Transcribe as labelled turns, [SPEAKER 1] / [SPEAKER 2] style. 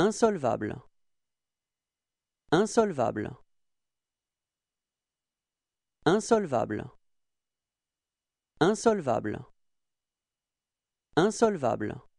[SPEAKER 1] Insolvable Insolvable Insolvable Insolvable Insolvable